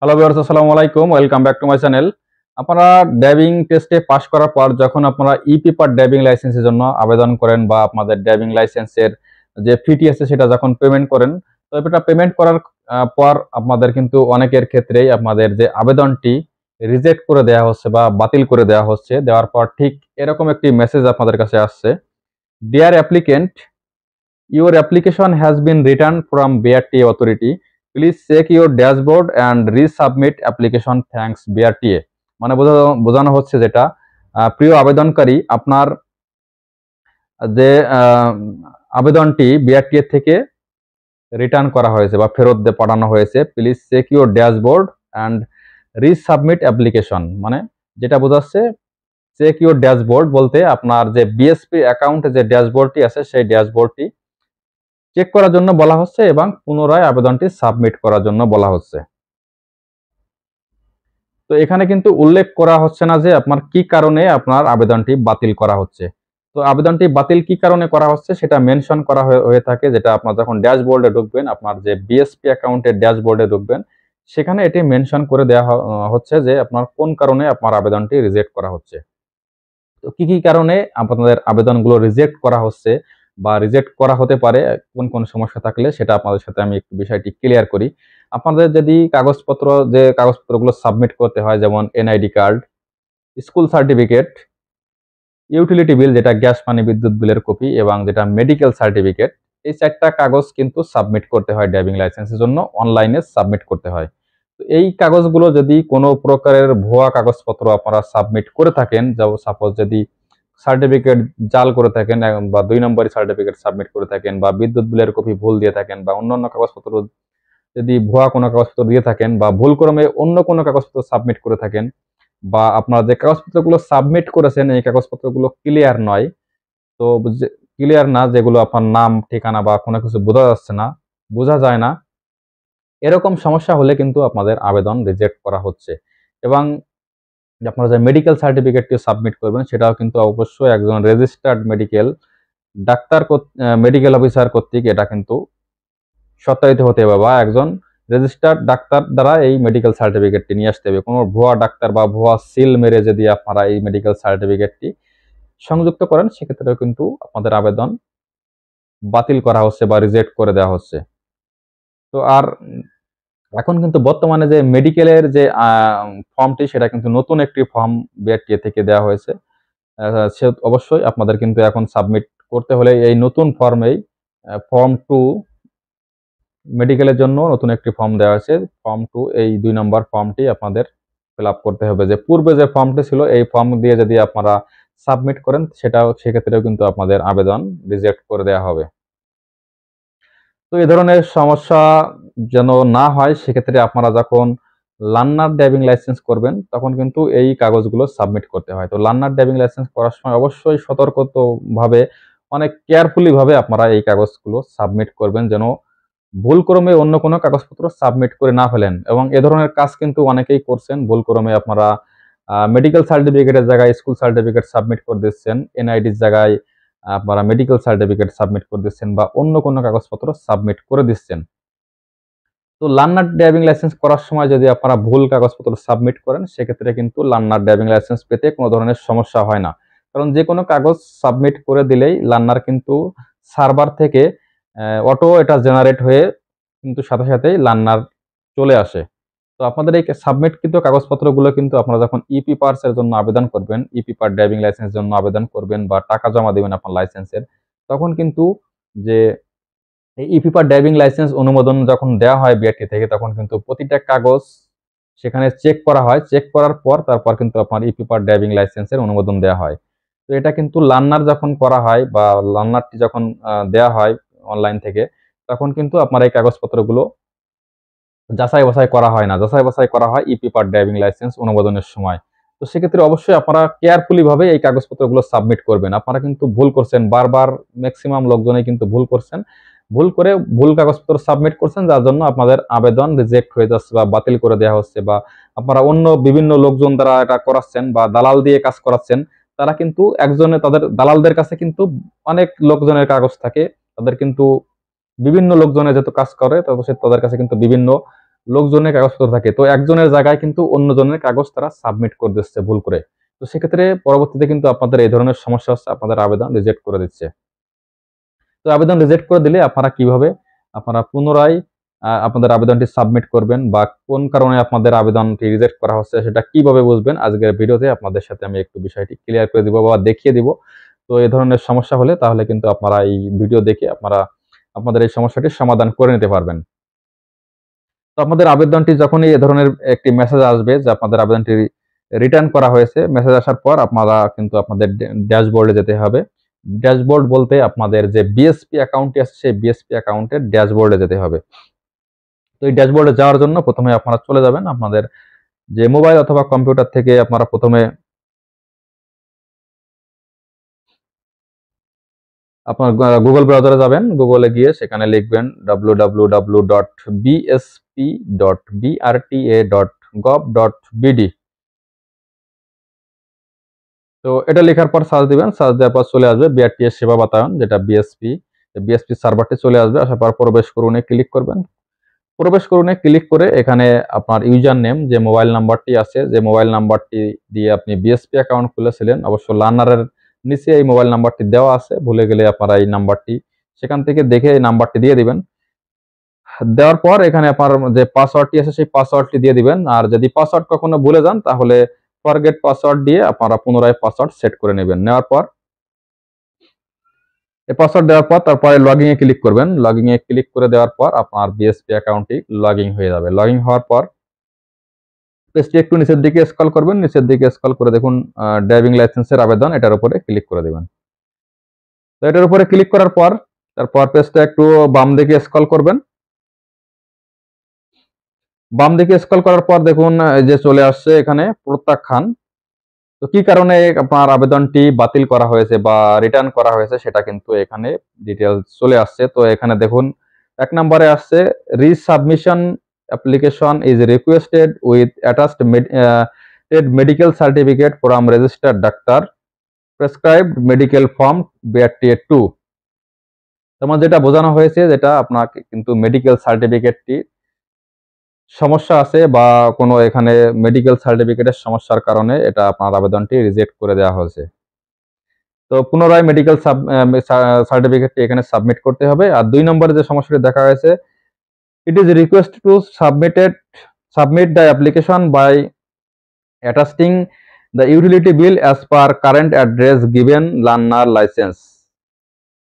hello viewers আসসালামু আলাইকুম welcome back to my channel আপনারা ড্রাইভিং টেস্টে পাশ করার পর যখন আপনারা ই পেপার ড্রাইভিং লাইসেন্সের জন্য আবেদন করেন বা আপনাদের ড্রাইভিং লাইসেন্সের যে ফিটি আছে সেটা যখন পেমেন্ট করেন তো এটা পেমেন্ট করার পর আপনাদের কিন্তু অনেকের ক্ষেত্রেই আপনাদের যে আবেদনটি রিজেক্ট করে দেওয়া হচ্ছে বা বাতিল করে দেওয়া হচ্ছে দেওয়ার পর ঠিক এরকম একটি মেসেজ আপনাদের কাছে আসছে dear applicant your application has been return from BRT authority please check your dashboard and resubmit application thanks BRTA মানে বোঝানো হচ্ছে যেটা প্রিয় আবেদনকারী আপনার যে আবেদনটি বিআরটিএ থেকে রিটার্ন করা হয়েছে বা ফেরত দিয়ে পাঠানো হয়েছে please check your dashboard and resubmit application মানে যেটা বোঝাচ্ছে চেক ইউর ড্যাশবোর্ড বলতে আপনার যে বিএসপি অ্যাকাউন্টে যে ড্যাশবোর্ডটি আছে সেই ড্যাশবোর্ডটি চেক করার জন্য বলা হচ্ছে এবং পুনরায় আবেদনটি সাবমিট করার জন্য বলা হচ্ছে তো এখানে কিন্তু উল্লেখ করা হচ্ছে না যে আপনার কি কারণে আপনার আবেদনটি বাতিল করা হচ্ছে তো আবেদনটি বাতিল কি কারণে করা হচ্ছে সেটা মেনশন করা হয়ে থাকে যেটা আপনার যখন ড্যাশবোর্ডে ঢুকবেন আপনার যে বিএসপি অ্যাকাউন্টের ড্যাশবোর্ডে ঢুকবেন সেখানে এটি মেনশন করে দেওয়া হচ্ছে যে আপনার কোন কারণে আপনার আবেদনটি রিজেক্ট করা হচ্ছে তো কি কি কারণে আপনাদের আবেদনগুলো রিজেক্ট করা হচ্ছে বা রিজেক্ট করা হতে পারে কোন কোন সমস্যা থাকলে সেটা আপনাদের সাথে আমি একটু বিষয়টি ক্লিয়ার করি আপনাদের যদি কাগজপত্র যে কাগজপত্রগুলো সাবমিট করতে হয় যেমন NID card school certificate utility bill যেটা গ্যাস পানি বিদ্যুৎ বিলের কপি এবং যেটা মেডিকেল সার্টিফিকেট এই চারটা কাগজ কিন্তু সাবমিট করতে হয় ড্রাইভিং লাইসেন্সের জন্য অনলাইনে সাবমিট করতে হয় তো এই কাগজগুলো যদি কোনো প্রকারের ভুয়া কাগজপত্র আপনারা সাবমিট করে থাকেন যা সাপোজ যদি সার্টিফিকেট জাল করে থাকেন বা দুই নম্বরই সার্টিফিকেট সাবমিট করে থাকেন বা বিদ্যুৎ বিলের কপি ভুল দিয়ে থাকেন বা অন্যান্য কাগজপত্র যদি ভুয়া কোনো কাগজপত্র দিয়ে থাকেন বা ভুলক্রমে অন্য কোনো কাগজপত্র সাবমিট করে থাকেন বা আপনারা যে কাগজপত্রগুলো সাবমিট করেছেন এই কাগজপত্রগুলো ক্লিয়ার নয় তো ক্লিয়ার না যেগুলো আপনার নাম ঠিকানা বা কোনো কিছু বোঝা যাচ্ছে না বোঝা যায় না এরকম সমস্যা হলে কিন্তু আপনাদের আবেদন রিজেক্ট করা হচ্ছে এবং যে আপনারা যে মেডিকেল সার্টিফিকেটটি সাবমিট করবেন সেটাও কিন্তু অবশ্যই একজন registered medical doctor medical officer কর্তৃক এটা কিন্তু সত্যায়িত হতে হবে বা একজন রেজিস্টার্ড ডাক্তার দ্বারা এই মেডিকেল সার্টিফিকেটটি নিয়ে আসতে হবে কোনো ভুয়া ডাক্তার বা ভুয়া সিল মেরে যদি আপনারা এই মেডিকেল সার্টিফিকেটটি সংযুক্ত করেন সেক্ষেত্রেও কিন্তু আপনাদের আবেদন বাতিল করা হচ্ছে বা রিজেক্ট করে দেওয়া হচ্ছে তো আর এখন কিন্তু বর্তমানে যে মেডিকেলের যে ফর্মটি সেটা কিন্তু নতুন একটি ফর্ম বিআরটিএ থেকে দেওয়া হয়েছে সে অবশ্যই আপনাদের কিন্তু এখন সাবমিট করতে হলে এই নতুন ফর্মেই ফর্ম টু মেডিকেলের জন্য নতুন একটি ফর্ম দেওয়া হয়েছে ফর্ম টু এই দুই নম্বর ফর্মটি আপনাদের ফিল করতে হবে যে পূর্বে যে ফর্মটি ছিল এই ফর্ম দিয়ে যদি আপনারা সাবমিট করেন সেটাও সেক্ষেত্রেও কিন্তু আপনাদের আবেদন রিজেক্ট করে দেওয়া হবে তো এ ধরনের সমস্যা যেন না হয় সেক্ষেত্রে আপনারা যখন লান্নার ড্রাইভিং লাইসেন্স করবেন তখন কিন্তু এই কাগজগুলো সাবমিট করতে হয় তো লান্নার ড্রাইভিং লাইসেন্স করার সময় অবশ্যই সতর্কতভাবে অনেক কেয়ারফুলিভাবে আপনারা এই কাগজগুলো সাবমিট করবেন যেন ভুলক্রমে অন্য কোনো কাগজপত্র সাবমিট করে না ফেলেন এবং এ ধরনের কাজ কিন্তু অনেকেই করছেন ভুলক্রমে আপনারা মেডিকেল সার্টিফিকেটের জায়গায় স্কুল সার্টিফিকেট সাবমিট করে দিচ্ছেন এনআইডির জায়গায় আপনারা মেডিকেল সার্টিফিকেট সাবমিট করে দিচ্ছেন বা অন্য কোনো কাগজপত্র সাবমিট করে দিচ্ছেন তো লার্নার ড্রাইভিং লাইসেন্স করার সময় যদি আপনারা ভুল কাগজপত্র সাবমিট করেন সেক্ষেত্রে কিন্তু লার্নার ড্রাইভিং লাইসেন্স পেতে কোনো ধরনের সমস্যা হয় না কারণ যে কোনো কাগজ সাবমিট করে দিলেই লার্নার কিন্তু সার্ভার থেকে অটো এটা জেনারেট হয়ে কিন্তু সাথে সাথেই লার্নার চলে আসে তো আপনাদের এই সাবমিটকৃত কাগজপত্রগুলো কিন্তু আপনারা যখন ইপি e পার্সের জন্য আবেদন করবেন ইপি পার ড্রাইভিং লাইসেন্সের জন্য আবেদন করবেন বা টাকা জমা দেবেন আপনার লাইসেন্সের তখন কিন্তু যে এই ইপি পার ড্রাইভিং লাইসেন্স অনুমোদন যখন দেওয়া হয় বিআরটি থেকে তখন কিন্তু প্রতিটা কাগজ সেখানে চেক করা হয় চেক করার পর তারপর কিন্তু আপনার ইপি পার ড্রাইভিং লাইসেন্সের অনুমোদন দেওয়া হয় তো এটা কিন্তু লার্নার যখন করা হয় বা লার্নারটি যখন দেয়া হয় অনলাইন থেকে তখন কিন্তু আপনার এই কাগজপত্রগুলো যাচাই বাছাই করা হয় না যাচাই বাছাই করা হয় ই পেপার ড্রাইভিং লাইসেন্স অনুমোদনের সময় তো সেক্ষেত্রে অবশ্যই আপনারা কেয়ারফুলিভাবে এই কাগজপত্রগুলো সাবমিট করবেন আপনারা কিন্তু ভুল করছেন বারবার ম্যাক্সিমাম লোকজনে কিন্তু ভুল করছেন ভুল করে ভুল কাগজপত্র সাবমিট করছেন যার জন্য আপনাদের আবেদন রিজেক্ট হয়ে যাচ্ছে বা বাতিল করে দেওয়া হচ্ছে বা আপনারা অন্য বিভিন্ন লোকজন দ্বারা এটা করাচ্ছেন বা দালাল দিয়ে কাজ করাচ্ছেন তারা কিন্তু একজনে তাদের দালালদের কাছে কিন্তু অনেক লোকজনের কাগজ থাকে তাদের কিন্তু বিভিন্ন লোকজনের যেহেতু কাজ করে সে তাদের কাছে কিন্তু বিভিন্ন লোকজনের কাগজপত্র থাকে তো একজনের জায়গায় কিন্তু অন্যজনের কাগজ তারা সাবমিট করে দিচ্ছে ভুল করে তো সেক্ষেত্রে পরবর্তীতে কিন্তু আপনাদের এই ধরনের সমস্যা হচ্ছে আপনাদের আবেদন রিজেক্ট করে দিচ্ছে তো আবেদন রিজেক্ট করে দিলে আপনারা কিভাবে আপনারা পুনরায় আপনাদের আবেদনটি সাবমিট করবেন বা কোন কারণে আপনাদের আবেদনটি রিজেক্ট করা হচ্ছে সেটা কিভাবে বুঝবেন আজকের ভিডিওতে আপনাদের সাথে আমি একটু বিষয়টি ক্লিয়ার করে দিব বা দেখিয়ে দিব তো এই ধরনের সমস্যা হলে তাহলে কিন্তু আপনারা এই ভিডিও দেখে আপনারা আপনাদের এই সমস্যাটির সমাধান করে নিতে পারবেন তো আপনাদের আবেদনটি যখনই এ ধরনের একটি মেসেজ আসবে যে আপনাদের আবেদনটি রিটার্ন করা হয়েছে মেসেজ আসার পর আপনারা কিন্তু আপনাদের ড্যাশবোর্ডে যেতে হবে ড্যাশবোর্ড বলতে আপনাদের যে বিএসপি অ্যাকাউন্টটি আছে সেই বিএসপি অ্যাকাউন্টের ড্যাশবোর্ডে যেতে হবে তো এই ড্যাশবোর্ডে যাওয়ার জন্য প্রথমে আপনারা চলে যাবেন আপনাদের যে মোবাইল অথবা কম্পিউটার থেকে আপনারা প্রথমে আপনার গুগল ব্রাউজারে যাবেন গুগলে গিয়ে সেখানে লিখবেন www.bsp.brta.gov.bd dot dot dot gov dot তো এটা লেখার পর সার্চ দিবেন সার্চ দেওয়ার পর চলে আসবে বিআরটিএস সেবা বাতায়ন যেটা বিএসপি বিএসপি সার্ভারটি চলে আসবে আসার পর প্রবেশ করুনে ক্লিক করবেন প্রবেশ করুনে ক্লিক করে এখানে আপনার ইউজার নেম যে মোবাইল নাম্বারটি আছে যে মোবাইল নাম্বারটি দিয়ে আপনি বিএসপি অ্যাকাউন্ট খুলেছিলেন অবশ্য লার্নারের নিচে এই মোবাইল নাম্বারটি দেওয়া আছে ভুলে গেলে আপনারা এই নাম্বারটি সেখান থেকে দেখে এই নাম্বারটি দিয়ে দিবেন দেওয়ার পর এখানে আপনার যে পাসওয়ার্ডটি আছে সেই পাসওয়ার্ডটি দিয়ে দিবেন আর যদি পাসওয়ার্ড কখনো ভুলে যান তাহলে ফরগেট পাসওয়ার্ড দিয়ে আপনারা পুনরায় পাসওয়ার্ড সেট করে নেবেন নেওয়ার পর এই পাসওয়ার্ড দেওয়ার পর তারপরে লগইন এ ক্লিক করবেন লগইন এ ক্লিক করে দেওয়ার পর আপনার বিএসপি অ্যাকাউন্টটি ইন হয়ে যাবে ইন হওয়ার পর পেজটি একটু নিচের দিকে স্কল করবেন নিচের দিকে স্কল করে দেখুন ড্রাইভিং লাইসেন্সের আবেদন এটার উপরে ক্লিক করে দেবেন তো এটার উপরে ক্লিক করার পর তারপর পেজটা একটু বাম দিকে স্কল করবেন বাম দিকে স্কল করার পর দেখুন যে চলে আসছে এখানে প্রত্যাখ্যান তো কি কারণে আপনার আবেদনটি বাতিল করা হয়েছে বা রিটার্ন করা হয়েছে সেটা কিন্তু এখানে ডিটেলস চলে আসছে তো এখানে দেখুন এক নম্বরে আসছে resubmission application is requested with attached med uh, medical certificate from registered doctor prescribed medical form BTA 2 তোমার যেটা বোঝানো হয়েছে যেটা আপনাকে কিন্তু মেডিকেল সার্টিফিকেটটি সমস্যা আছে বা কোনো এখানে মেডিকেল সার্টিফিকেটের সমস্যার কারণে এটা আপনার আবেদনটি রিজেক্ট করে দেওয়া হয়েছে তো পুনরায় মেডিকেল সার্টিফিকেটটি এখানে সাবমিট করতে হবে আর দুই নম্বরে যে সমস্যাটি দেখা হয়েছে it is request to submitted submit the application by attesting the utility bill as per current address given learner license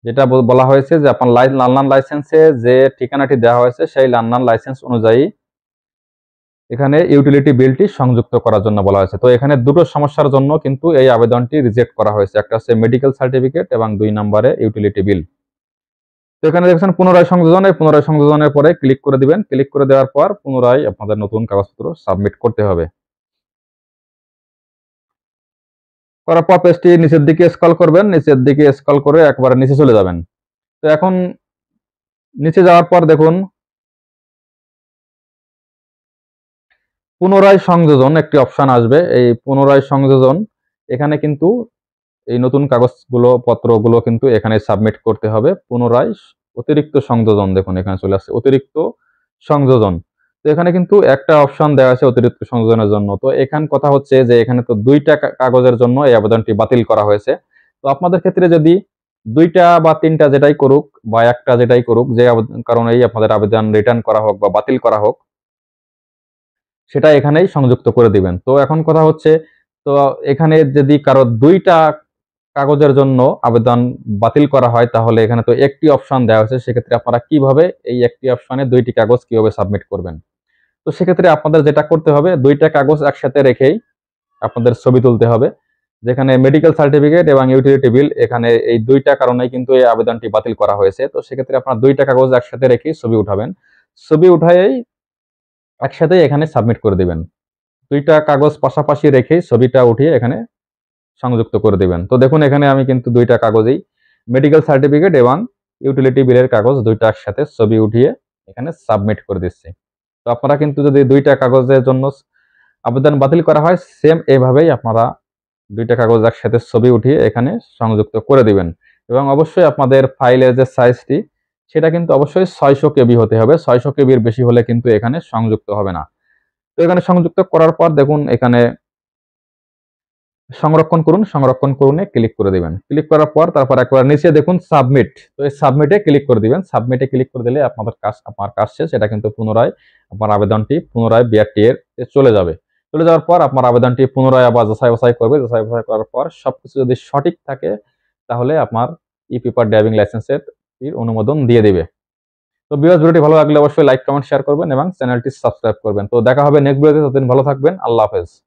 যেটা বলা হয়েছে যে আপনার লার্নার লাইসেন্সে যে ঠিকানাটি দেওয়া হয়েছে সেই লার্নার লাইসেন্স অনুযায়ী এখানে ইউটিলিটি বিলটি সংযুক্ত করার জন্য বলা হয়েছে তো এখানে দুটো সমস্যার জন্য কিন্তু এই আবেদনটি রিজেক্ট করা হয়েছে একটা হচ্ছে মেডিকেল সার্টিফিকেট এবং দুই নম্বরে ইউটিলিটি বিল এখানে দেখছেন পুনরায় সংযোজনে পুনরায় সংযোজনের পরে ক্লিক করে দিবেন ক্লিক করে দেওয়ার পর পুনরায় আপনাদের নতুন কাগজপত্র সাবমিট করতে হবে করার পর পেজটি নিচের দিকে স্কল করবেন নিচের দিকে স্কল করে একবারে নিচে চলে যাবেন তো এখন নিচে যাওয়ার পর দেখুন পুনরায় সংযোজন একটি অপশান আসবে এই পুনরায় সংযোজন এখানে কিন্তু এই নতুন কাগজগুলো পত্রগুলো কিন্তু এখানে সাবমিট করতে হবে পুনরায় অতিরিক্ত সংযোজন দেখুন এখানে চলে আসছে অতিরিক্ত সংযোজন তো এখানে কিন্তু একটা অপশন দেওয়া আছে অতিরিক্ত সংযোজনের জন্য তো এখান কথা হচ্ছে যে এখানে তো দুইটা কাগজের জন্য এই আবেদনটি বাতিল করা হয়েছে তো আপনাদের ক্ষেত্রে যদি দুইটা বা তিনটা যেটাই করুক বা একটা যেটাই করুক যে কারণেই আপনাদের আবেদন রিটার্ন করা হোক বা বাতিল করা হোক সেটা এখানেই সংযুক্ত করে দিবেন তো এখন কথা হচ্ছে তো এখানে যদি কারো দুইটা কাগজের জন্য আবেদন বাতিল করা হয় তাহলে এখানে তো একটি অপশন দেওয়া হয়েছে সেক্ষেত্রে আপনারা কিভাবে এই একটি অপশনে দুইটি কাগজ কিভাবে সাবমিট করবেন তো সেক্ষেত্রে আপনাদের যেটা করতে হবে দুইটা কাগজ একসাথে রেখেই আপনাদের ছবি তুলতে হবে যেখানে মেডিকেল সার্টিফিকেট এবং ইউটিলিটি বিল এখানে এই দুইটা কারণেই কিন্তু এই আবেদনটি বাতিল করা হয়েছে তো সেক্ষেত্রে আপনার দুইটা কাগজ একসাথে রেখেই ছবি উঠাবেন ছবি উঠাই একসাথে এখানে সাবমিট করে দিবেন দুইটা কাগজ পাশাপাশি রেখেই ছবিটা উঠিয়ে এখানে সংযুক্ত করে দেবেন তো দেখুন এখানে আমি কিন্তু দুইটা কাগজেই মেডিকেল সার্টিফিকেট এবং ইউটিলিটি বিলের কাগজ দুইটা একসাথে ছবি উঠিয়ে এখানে সাবমিট করে দিচ্ছি তো আপনারা কিন্তু যদি দুইটা কাগজের জন্য আবেদন বাতিল করা হয় সেম এভাবেই আপনারা দুইটা কাগজ একসাথে ছবি উঠিয়ে এখানে সংযুক্ত করে দিবেন এবং অবশ্যই আপনাদের ফাইলের যে সাইজটি সেটা কিন্তু অবশ্যই ছয়শো কেবি হতে হবে ছয়শো কেবির বেশি হলে কিন্তু এখানে সংযুক্ত হবে না তো এখানে সংযুক্ত করার পর দেখুন এখানে সংরক্ষণ করুন সংরক্ষণ করুন ক্লিক করে দিবেন ক্লিক করার পর তারপর একবার নিচে দেখুন সাবমিট তো এই সাবমিটে ক্লিক করে দিবেন সাবমিটে ক্লিক করে দিলে আপনাদের কাজ আপনার কাজ শেষ এটা কিন্তু পুনরায় আপনার আবেদনটি পুনরায় বিআরটি এর চলে যাবে চলে যাওয়ার পর আপনার আবেদনটি পুনরায় আবার যাচাই বাছাই করবে যাচাই বাছাই করার পর সবকিছু যদি সঠিক থাকে তাহলে আপনার ই পেপার ড্রাইভিং লাইসেন্সের অনুমোদন দিয়ে দেবে তো বিভাগ ভিডিওটি ভালো লাগলে অবশ্যই লাইক কমেন্ট শেয়ার করবেন এবং চ্যানেলটি সাবস্ক্রাইব করবেন তো দেখা হবে নেক্সট ভিডিওতে ততদিন ভালো থাকবেন আল্লাহ হাফেজ